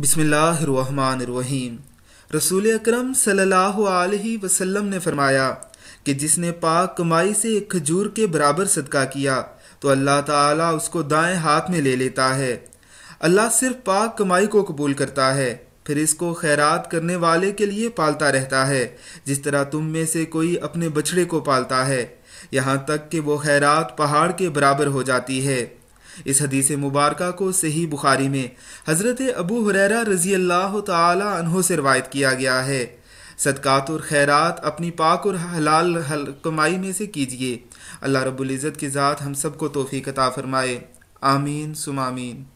बिसमीम रसूल अक्रम वसल्लम ने फरमाया कि जिसने पाक कमाई से एक खजूर के बराबर सदका किया तो अल्लाह ताला उसको दाएं हाथ में ले लेता है अल्लाह सिर्फ पाक कमाई को कबूल करता है फिर इसको खैरात करने वाले के लिए पालता रहता है जिस तरह तुम में से कोई अपने बछड़े को पालता है यहाँ तक कि वो खैरात पहाड़ के बराबर हो जाती है इस हदीस मुबारक को सही बुखारी में हज़रत अबू हुररा रज़ी अल्लाह तहों से रवायत किया गया है सदक़ात और खैरत अपनी पाक और हलाल हल कमाई में से कीजिए अल्लाह रबुल्ज़त की ज़ात हम सबको तोफ़ी कता फ़रमाए आमीन सुमामीन